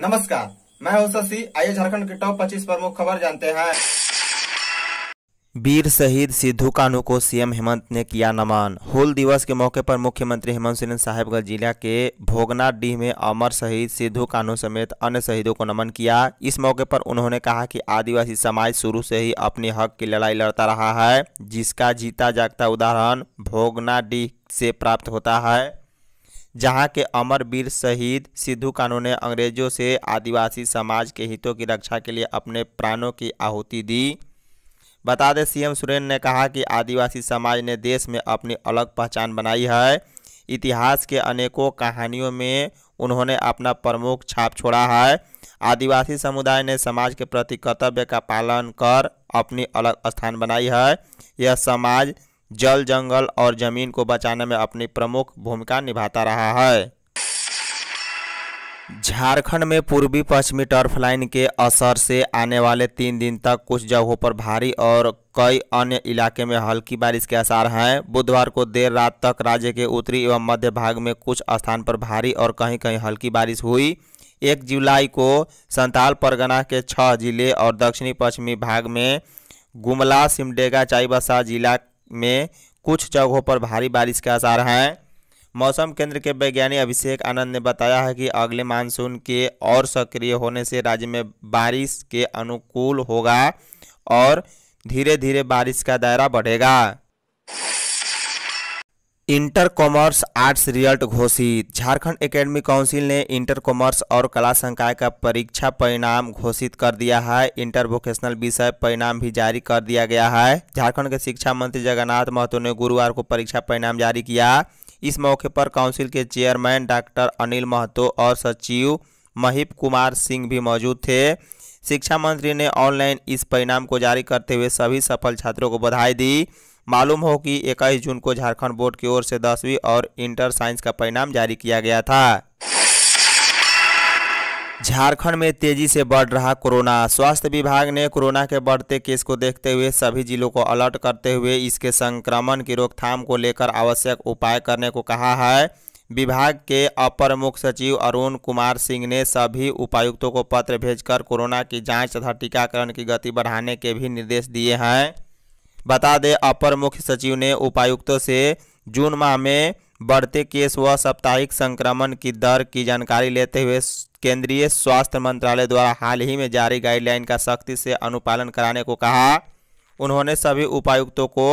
नमस्कार मैं हूं शशि आइए झारखंड के टॉप 25 प्रमुख खबर जानते हैं वीर शहीद सिद्धू कानू को सीएम हेमंत ने किया नमन हुल दिवस के मौके पर मुख्यमंत्री हेमंत सोरेन साहेबगंज जिला के भोगनाडीह में अमर शहीद सिद्धू कानू समेत अन्य शहीदों को नमन किया इस मौके पर उन्होंने कहा कि आदिवासी समाज शुरू से ही अपने हक की लड़ाई लड़ता रहा है जिसका जीता जागता उदाहरण भोगनाडीह से प्राप्त होता है जहां के अमर वीर शहीद सिद्धू कानू ने अंग्रेजों से आदिवासी समाज के हितों की रक्षा के लिए अपने प्राणों की आहुति दी बता दें सीएम सुरेन ने कहा कि आदिवासी समाज ने देश में अपनी अलग पहचान बनाई है इतिहास के अनेकों कहानियों में उन्होंने अपना प्रमुख छाप छोड़ा है आदिवासी समुदाय ने समाज के प्रति कर्तव्य का पालन कर अपनी अलग स्थान बनाई है यह समाज जल जंगल और जमीन को बचाने में अपनी प्रमुख भूमिका निभाता रहा है झारखंड में पूर्वी पश्चिमी टर्फ लाइन के असर से आने वाले तीन दिन तक कुछ जगहों पर भारी और कई अन्य इलाके में हल्की बारिश के आसार हैं बुधवार को देर रात तक राज्य के उत्तरी एवं मध्य भाग में कुछ स्थान पर भारी और कहीं कहीं हल्की बारिश हुई एक जुलाई को संताल परगना के छह जिले और दक्षिणी पश्चिमी भाग में गुमला सिमडेगा चाईबसा जिला में कुछ जगहों पर भारी बारिश के आसार हैं मौसम केंद्र के वैज्ञानिक अभिषेक आनंद ने बताया है कि अगले मानसून के और सक्रिय होने से राज्य में बारिश के अनुकूल होगा और धीरे धीरे बारिश का दायरा बढ़ेगा इंटर कॉमर्स आर्ट्स रिजल्ट घोषित झारखंड एकेडमी काउंसिल ने इंटर कॉमर्स और कला संकाय का परीक्षा परिणाम घोषित कर दिया है इंटर वोकेशनल विषय परिणाम भी जारी कर दिया गया है झारखंड के शिक्षा मंत्री जगन्नाथ महतो ने गुरुवार को परीक्षा परिणाम जारी किया इस मौके पर काउंसिल के चेयरमैन डॉक्टर अनिल महतो और सचिव महिप कुमार सिंह भी मौजूद थे शिक्षा मंत्री ने ऑनलाइन इस परिणाम को जारी करते हुए सभी सफल छात्रों को बधाई दी मालूम हो कि इक्कीस जून को झारखंड बोर्ड की ओर से दसवीं और इंटर साइंस का परिणाम जारी किया गया था झारखंड में तेजी से बढ़ रहा कोरोना स्वास्थ्य विभाग ने कोरोना के बढ़ते केस को देखते हुए सभी जिलों को अलर्ट करते हुए इसके संक्रमण की रोकथाम को लेकर आवश्यक उपाय करने को कहा है विभाग के अपर मुख्य सचिव अरुण कुमार सिंह ने सभी उपायुक्तों को पत्र भेजकर कोरोना की जांच तथा टीकाकरण की गति बढ़ाने के भी निर्देश दिए हैं बता दें अपर मुख्य सचिव ने उपायुक्तों से जून माह में बढ़ते केस व साप्ताहिक संक्रमण की दर की जानकारी लेते हुए केंद्रीय स्वास्थ्य मंत्रालय द्वारा हाल ही में जारी गाइडलाइन का सख्ती से अनुपालन कराने को कहा उन्होंने सभी उपायुक्तों को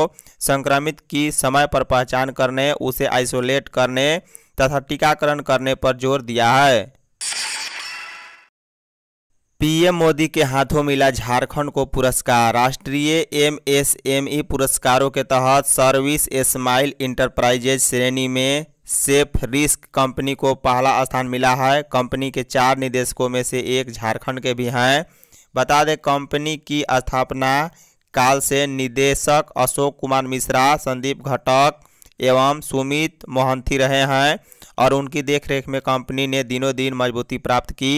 संक्रमित की समय पर पहचान करने उसे आइसोलेट करने तथा टीकाकरण करने पर जोर दिया है पीएम मोदी के हाथों मिला झारखंड को पुरस्कार राष्ट्रीय एमएसएमई पुरस्कारों के तहत सर्विस स्माइल इंटरप्राइजेज श्रेणी में सेफ रिस्क कंपनी को पहला स्थान मिला है कंपनी के चार निदेशकों में से एक झारखंड के भी हैं बता दें कंपनी की स्थापना काल से निदेशक अशोक कुमार मिश्रा संदीप घटक एवं सुमित मोहंती रहे हैं और उनकी देखरेख में कंपनी ने दिनों दिन मजबूती प्राप्त की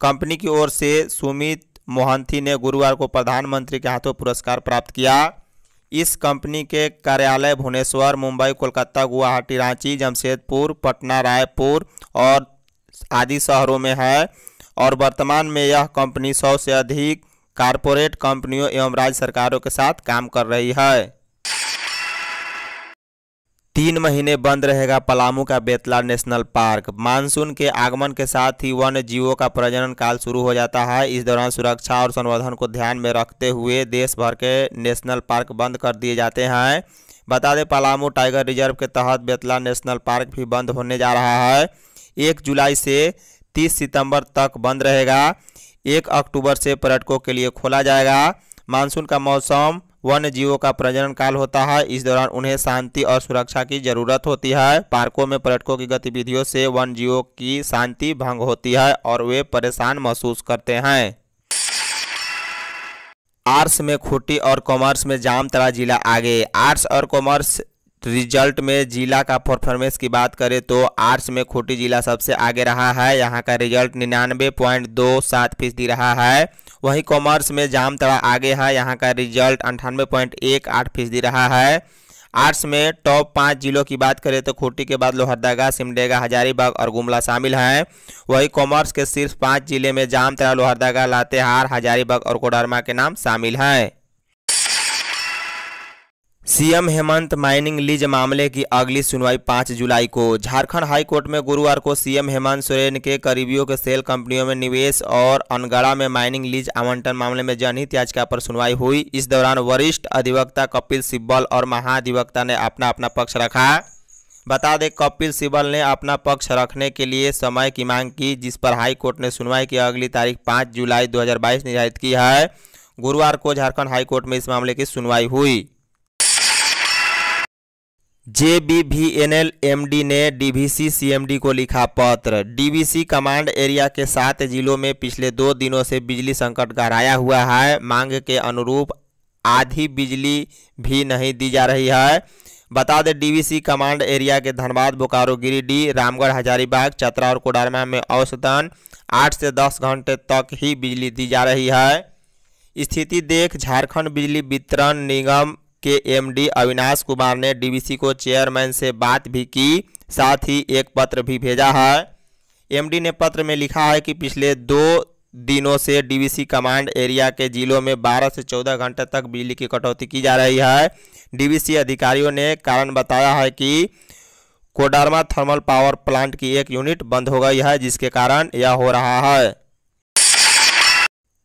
कंपनी की ओर से सुमित मोहंती ने गुरुवार को प्रधानमंत्री के हाथों पुरस्कार प्राप्त किया इस कंपनी के कार्यालय भुवनेश्वर मुंबई कोलकाता गुवाहाटी रांची जमशेदपुर पटना रायपुर और आदि शहरों में है और वर्तमान में यह कंपनी सौ से अधिक कारपोरेट कंपनियों एवं राज्य सरकारों के साथ काम कर रही है तीन महीने बंद रहेगा पलामू का बेतला नेशनल पार्क मानसून के आगमन के साथ ही वन्य जीवों का प्रजनन काल शुरू हो जाता है इस दौरान सुरक्षा और संवर्धन को ध्यान में रखते हुए देश भर के नेशनल पार्क बंद कर दिए जाते हैं बता दें पलामू टाइगर रिजर्व के तहत बेतला नेशनल पार्क भी बंद होने जा रहा है एक जुलाई से तीस सितंबर तक बंद रहेगा एक अक्टूबर से पर्यटकों के लिए खोला जाएगा मानसून का मौसम वन्य जीवों का प्रजनन काल होता है इस दौरान उन्हें शांति और सुरक्षा की जरूरत होती है पार्कों में पर्यटकों की गतिविधियों से वन्य जीवों की शांति भंग होती है और वे परेशान महसूस करते हैं आर्ट्स में खुटी और कॉमर्स में जामतला जिला आगे आर्ट्स और कॉमर्स रिजल्ट में जिला का परफॉर्मेंस की बात करें तो आर्ट्स में खूंटी जिला सबसे आगे रहा है यहाँ का रिजल्ट निन्यानवे पॉइंट दो सात फीसदी रहा है वहीं कॉमर्स में जामतड़ा आगे है यहाँ का रिजल्ट अंठानवे पॉइंट एक आठ फीसदी रहा है आर्ट्स में टॉप पाँच जिलों की बात करें तो खूंटी के बाद लोहरदगा सिमडेगा हजारीबाग और गुमला शामिल हैं वहीं कॉमर्स के सिर्फ पाँच जिले में जामतरा लोहरदगा लातेहार हजारीबाग और कोडरमा के नाम शामिल हैं सीएम हेमंत माइनिंग लीज मामले की अगली सुनवाई 5 जुलाई को झारखंड हाई कोर्ट में गुरुवार को सीएम हेमंत सोरेन के करीबियों के सेल कंपनियों में निवेश और अनगड़ा में माइनिंग लीज आवंटन मामले में जनहित याचिका पर सुनवाई हुई इस दौरान वरिष्ठ अधिवक्ता कपिल सिब्बल और महाधिवक्ता ने अपना अपना पक्ष रखा बता दें कपिल सिब्बल ने अपना पक्ष रखने के लिए समय की मांग की जिस पर हाई कोर्ट ने सुनवाई की अगली तारीख पाँच जुलाई दो निर्धारित की है गुरुवार को झारखंड हाईकोर्ट में इस मामले की सुनवाई हुई J B V N L M D ने एम सीएमडी को लिखा पत्र सी कमांड एरिया के सात जिलों में पिछले दो दिनों से बिजली संकट गहराया हुआ है मांग के अनुरूप आधी बिजली भी नहीं दी जा रही है बता दें सी कमांड एरिया के धनबाद बोकारो गिरिडीह रामगढ़ हजारीबाग चतरा और कोडरमा में औसतन आठ से दस घंटे तक ही बिजली दी जा रही है स्थिति देख झारखंड बिजली वितरण निगम के एमडी अविनाश कुमार ने डीवीसी को चेयरमैन से बात भी की साथ ही एक पत्र भी भेजा है एमडी ने पत्र में लिखा है कि पिछले दो दिनों से डीवीसी कमांड एरिया के जिलों में 12 से 14 घंटे तक बिजली की कटौती की जा रही है डीवीसी अधिकारियों ने कारण बताया है कि कोडारमा थर्मल पावर प्लांट की एक यूनिट बंद हो गई है जिसके कारण यह हो रहा है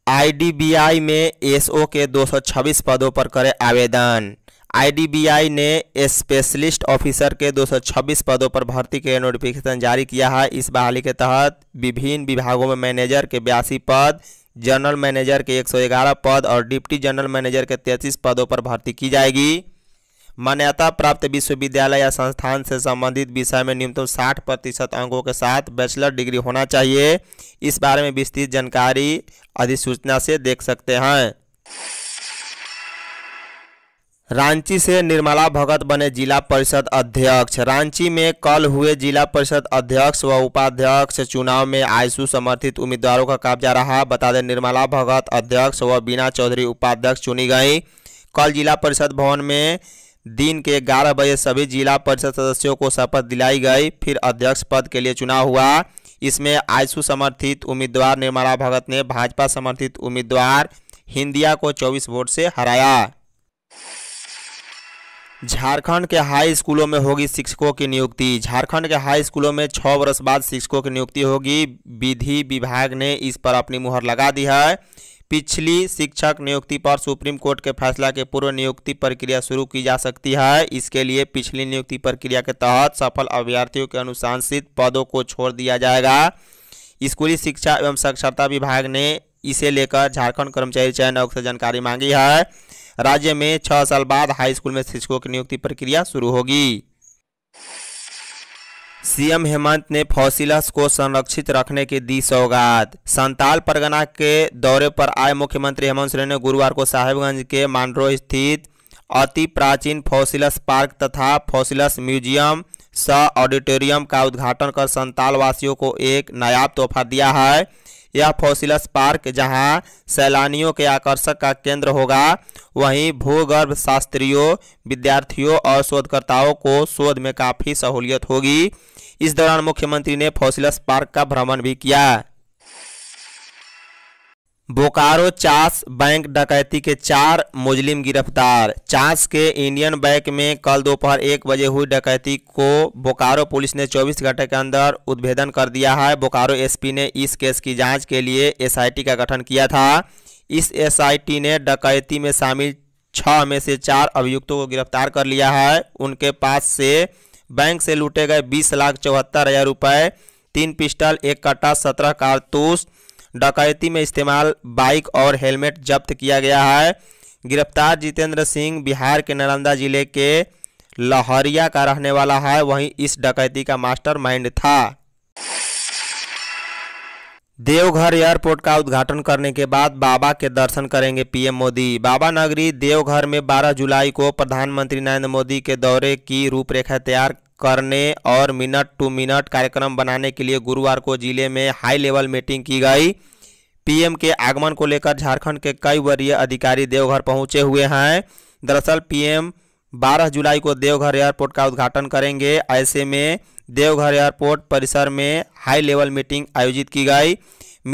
आईडीबीआई में एसओ के 226 पदों पर करे आवेदन आईडीबीआई ने स्पेशलिस्ट ऑफिसर के 226 पदों पर भर्ती के नोटिफिकेशन जारी किया है इस बहाली के तहत विभिन्न विभागों में मैनेजर के बयासी पद जनरल मैनेजर के 111 पद और डिप्टी जनरल मैनेजर के 33 पदों पर भर्ती की जाएगी मान्यता प्राप्त विश्वविद्यालय या संस्थान से संबंधित विषय में न्यूनतम 60 प्रतिशत अंकों के साथ बैचलर डिग्री होना चाहिए इस बारे में विस्तृत जानकारी अधिसूचना से देख सकते हैं रांची से निर्मला भगत बने जिला परिषद अध्यक्ष रांची में कल हुए जिला परिषद अध्यक्ष व उपाध्यक्ष चुनाव में आयसु समर्थित उम्मीदवारों का कब्जा रहा बता दें निर्मला भगत अध्यक्ष व बीना चौधरी उपाध्यक्ष चुनी गई कल जिला परिषद भवन में दिन के 11 बजे सभी जिला परिषद सदस्यों को शपथ दिलाई गई फिर अध्यक्ष पद के लिए चुनाव हुआ इसमें आयसू समर्थित उम्मीदवार निर्मला भगत ने भाजपा समर्थित उम्मीदवार हिंदिया को 24 वोट से हराया झारखंड के हाई स्कूलों में होगी शिक्षकों की नियुक्ति झारखंड के हाई स्कूलों में छः वर्ष बाद शिक्षकों की नियुक्ति होगी विधि विभाग ने इस पर अपनी मुहर लगा दी है पिछली शिक्षक नियुक्ति पर सुप्रीम कोर्ट के फैसला के पूर्व नियुक्ति प्रक्रिया शुरू की जा सकती है इसके लिए पिछली नियुक्ति प्रक्रिया के तहत सफल अभ्यर्थियों के अनुशासित पदों को छोड़ दिया जाएगा स्कूली शिक्षा एवं साक्षरता विभाग ने इसे लेकर झारखंड कर्मचारी चयन आयोग से जानकारी मांगी है राज्य में छः साल बाद हाई स्कूल में शिक्षकों की नियुक्ति प्रक्रिया शुरू होगी सीएम हेमंत ने फौसिलस को संरक्षित रखने की दी सौगात संताल परगना के दौरे पर आए मुख्यमंत्री हेमंत सोरेन ने गुरुवार को साहेबगंज के मांडरो स्थित अति प्राचीन फौसिलस पार्क तथा फौसिलस म्यूजियम स ऑडिटोरियम का उद्घाटन कर संताल वासियों को एक नायाब तोहफा दिया है यह फोसिलस पार्क जहां सैलानियों के आकर्षक का केंद्र होगा वहीं भूगर्भ शास्त्रियों विद्यार्थियों और शोधकर्ताओं को शोध में काफ़ी सहूलियत होगी इस दौरान मुख्यमंत्री ने फोसिलस पार्क का भ्रमण भी किया बोकारो चास बैंक डकैती के चार मुजलिम गिरफ्तार चास के इंडियन बैंक में कल दोपहर एक बजे हुई डकैती को बोकारो पुलिस ने 24 घंटे के अंदर उद्भेदन कर दिया है बोकारो एसपी ने इस केस की जांच के लिए एसआईटी का गठन किया था इस एसआईटी ने डकैती में शामिल छः में से चार अभियुक्तों को गिरफ्तार कर लिया है उनके पास से बैंक से लूटे गए बीस लाख चौहत्तर हज़ार रुपये तीन पिस्टल एक कट्टा सत्रह कारतूस डकैती में इस्तेमाल बाइक और हेलमेट जब्त किया गया है गिरफ्तार जितेंद्र सिंह बिहार के नालंदा जिले के लहरिया का रहने वाला है वहीं इस डकैती का मास्टरमाइंड था देवघर एयरपोर्ट का उद्घाटन करने के बाद बाबा के दर्शन करेंगे पीएम मोदी बाबा नगरी देवघर में 12 जुलाई को प्रधानमंत्री नरेंद्र मोदी के दौरे की रूपरेखा तैयार करने और मिनट टू मिनट कार्यक्रम बनाने के लिए गुरुवार को जिले में हाई लेवल मीटिंग की गई पीएम के आगमन को लेकर झारखंड के कई वरीय अधिकारी देवघर पहुंचे हुए हैं दरअसल पीएम 12 जुलाई को देवघर एयरपोर्ट का उद्घाटन करेंगे ऐसे में देवघर एयरपोर्ट परिसर में हाई लेवल मीटिंग आयोजित की गई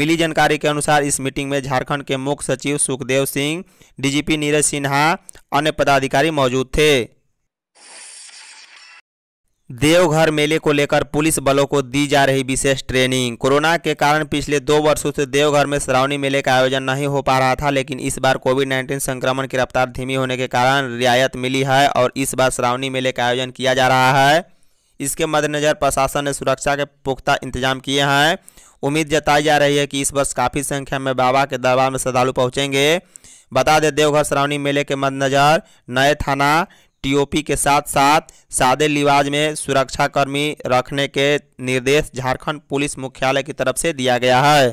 मिली जानकारी के अनुसार इस मीटिंग में झारखंड के मुख्य सचिव सुखदेव सिंह डीजीपी नीरज सिन्हा अन्य पदाधिकारी मौजूद थे देवघर मेले को लेकर पुलिस बलों को दी जा रही विशेष ट्रेनिंग कोरोना के कारण पिछले दो वर्षों से देवघर में श्रावणी मेले का आयोजन नहीं हो पा रहा था लेकिन इस बार कोविड 19 संक्रमण की रफ्तार धीमी होने के कारण रियायत मिली है और इस बार श्रावणी मेले का आयोजन किया जा रहा है इसके मद्देनज़र प्रशासन ने सुरक्षा के पुख्ता इंतजाम किए हैं उम्मीद जताई जा रही है कि इस वर्ष काफ़ी संख्या में बाबा के दरबार में श्रद्धालु पहुँचेंगे बता दें देवघर श्रावणी मेले के मद्देनज़र नए थाना टीओपी के साथ साथ सादे लिबाज में सुरक्षाकर्मी रखने के निर्देश झारखंड पुलिस मुख्यालय की तरफ से दिया गया है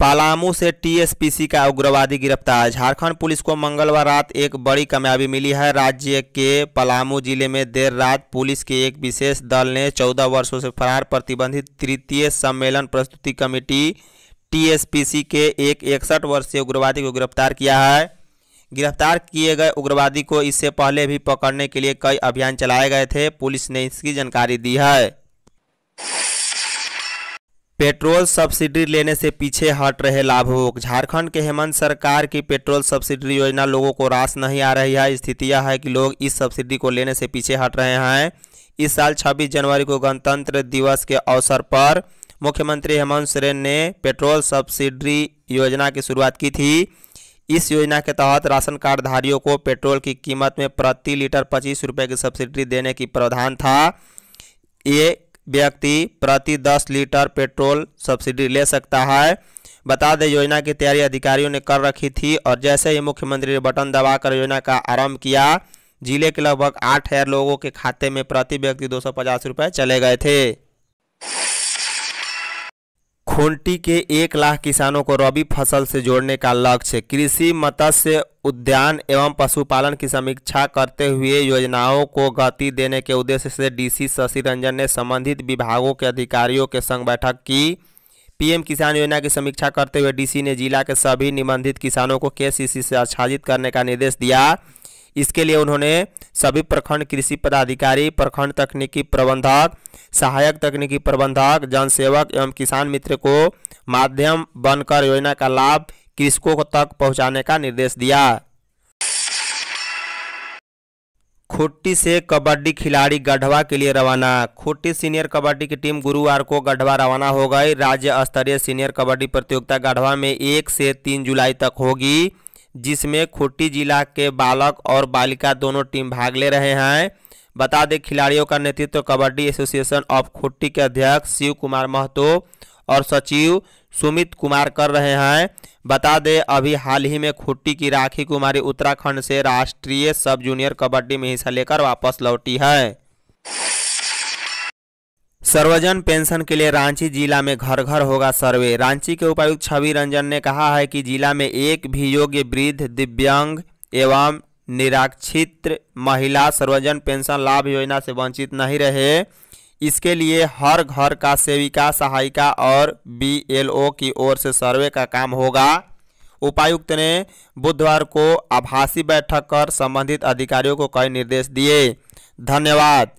पलामू से टीएसपीसी का उग्रवादी गिरफ्तार झारखंड पुलिस को मंगलवार रात एक बड़ी कामयाबी मिली है राज्य के पलामू जिले में देर रात पुलिस के एक विशेष दल ने 14 वर्षों से फरार प्रतिबंधित तृतीय सम्मेलन प्रस्तुति कमेटी टीएसपीसी के एक इकसठ वर्षीय उग्रवादी को गिरफ्तार किया है गिरफ्तार किए गए उग्रवादी को इससे पहले भी पकड़ने के लिए कई अभियान चलाए गए थे पुलिस ने इसकी जानकारी दी है पेट्रोल सब्सिडी लेने से पीछे हट रहे लाभुक झारखंड के हेमंत सरकार की पेट्रोल सब्सिडी योजना लोगों को रास नहीं आ रही है स्थिति यह है कि लोग इस सब्सिडी को लेने से पीछे हट रहे हैं इस साल 26 जनवरी को गणतंत्र दिवस के अवसर पर मुख्यमंत्री हेमंत सोरेन ने पेट्रोल सब्सिडी योजना की शुरुआत की थी इस योजना के तहत राशन कार्ड धारियों को पेट्रोल की कीमत में प्रति लीटर पच्चीस रुपये की सब्सिडी देने की प्रावधान था एक व्यक्ति प्रति दस लीटर पेट्रोल सब्सिडी ले सकता है बता दें योजना की तैयारी अधिकारियों ने कर रखी थी और जैसे ही मुख्यमंत्री ने बटन दबाकर योजना का आरंभ किया जिले के लगभग आठ हजार लोगों के खाते में प्रति व्यक्ति दो सौ पचास रुपये चले गए थे खूंटी के एक लाख किसानों को रबी फसल से जोड़ने का लक्ष्य कृषि मत्स्य उद्यान एवं पशुपालन की समीक्षा करते हुए योजनाओं को गति देने के उद्देश्य से डीसी शशि रंजन ने संबंधित विभागों के अधिकारियों के संग बैठक की पीएम किसान योजना की समीक्षा करते हुए डीसी ने जिला के सभी निबंधित किसानों को के से आच्छादित करने का निर्देश दिया इसके लिए उन्होंने सभी प्रखंड कृषि पदाधिकारी प्रखंड तकनीकी प्रबंधक सहायक तकनीकी प्रबंधक जनसेवक एवं किसान मित्र को माध्यम बनकर योजना का लाभ कृषकों तक पहुंचाने का निर्देश दिया खुट्टी से कबड्डी खिलाड़ी गढ़वा के लिए रवाना खुट्टी सीनियर कबड्डी की टीम गुरुवार को गढ़वा रवाना हो गई राज्य स्तरीय सीनियर कबड्डी प्रतियोगिता गढ़वा में एक से तीन जुलाई तक होगी जिसमें खुट्टी जिला के बालक और बालिका दोनों टीम भाग ले रहे हैं बता दें खिलाड़ियों का नेतृत्व कबड्डी एसोसिएशन ऑफ खुट्टी के अध्यक्ष शिव कुमार महतो और सचिव सुमित कुमार कर रहे हैं बता दें अभी हाल ही में खुट्टी की राखी कुमारी उत्तराखंड से राष्ट्रीय सब जूनियर कबड्डी में हिस्सा लेकर वापस लौटी है सर्वजन पेंशन के लिए रांची जिला में घर घर होगा सर्वे रांची के उपायुक्त छवि रंजन ने कहा है कि जिला में एक भी योग्य वृद्ध दिव्यांग एवं निराक्षित महिला सर्वजन पेंशन लाभ योजना से वंचित नहीं रहे इसके लिए हर घर का सेविका सहायिका और बीएलओ की ओर से सर्वे का काम होगा उपायुक्त ने बुधवार को आभासी बैठक कर संबंधित अधिकारियों को कई निर्देश दिए धन्यवाद